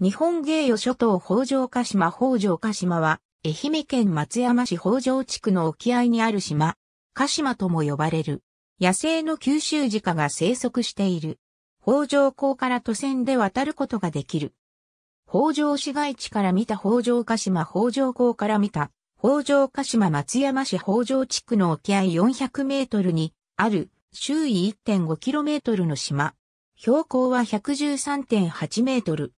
日本芸予諸島北条鹿島北条鹿島は、愛媛県松山市北条地区の沖合にある島、鹿島とも呼ばれる。野生の九州鹿が生息している。北条港から渡船で渡ることができる。北条市街地から見た北条鹿島北条港から見た北条鹿島松山市北条地区の沖合400メートルにある周囲1 5トルの島。標高は113.8メートル。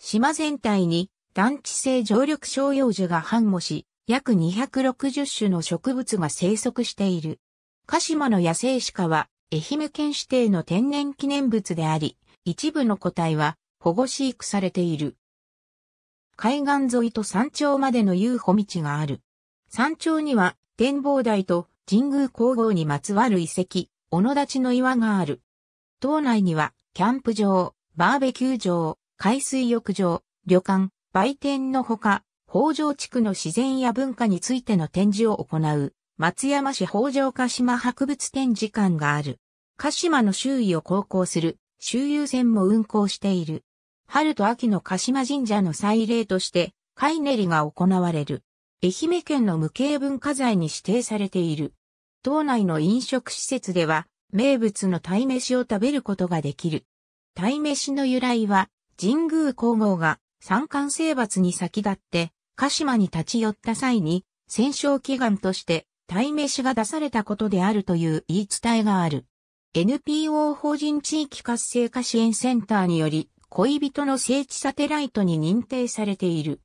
島全体に団地性常緑照葉樹が繁茂し、約260種の植物が生息している。鹿島の野生鹿は、愛媛県指定の天然記念物であり、一部の個体は保護飼育されている。海岸沿いと山頂までの遊歩道がある。山頂には展望台と神宮皇后にまつわる遺跡、小野立の岩がある。島内にはキャンプ場、バーベキュー場、海水浴場、旅館、売店のほか、北条地区の自然や文化についての展示を行う、松山市北条鹿島博物展示館がある。鹿島の周囲を航行する周遊船も運行している。春と秋の鹿島神社の祭礼として、貝練りが行われる。愛媛県の無形文化財に指定されている。島内の飲食施設では、名物の鯛飯を食べることができる。鯛飯の由来は、神宮皇后が三冠征伐に先立って鹿島に立ち寄った際に戦勝祈願として鯛めしが出されたことであるという言い伝えがある。NPO 法人地域活性化支援センターにより恋人の聖地サテライトに認定されている。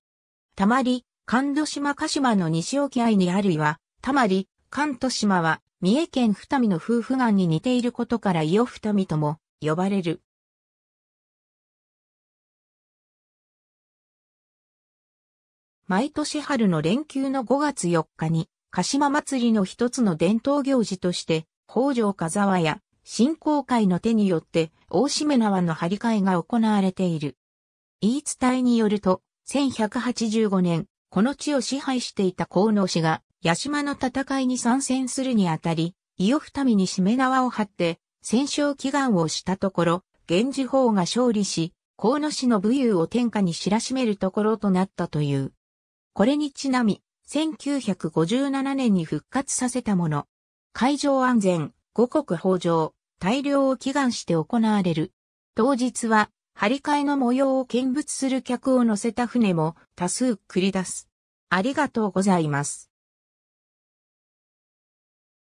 たまり、神戸島鹿島の西沖合にあるいは、たまり、関戸島は三重県二見の夫婦岩に似ていることから伊予二見とも呼ばれる。毎年春の連休の5月4日に、鹿島祭りの一つの伝統行事として、北条風和や振興会の手によって大しめ縄の張り替えが行われている。言い伝えによると、1185年、この地を支配していた河野氏が、八島の戦いに参戦するにあたり、伊予二見にしめ縄を張って、戦勝祈願をしたところ、源氏法が勝利し、河野氏の武勇を天下に知らしめるところとなったという。これにちなみ、1957年に復活させたもの。海上安全、五国豊穣、大量を祈願して行われる。当日は、張り替えの模様を見物する客を乗せた船も多数繰り出す。ありがとうございます。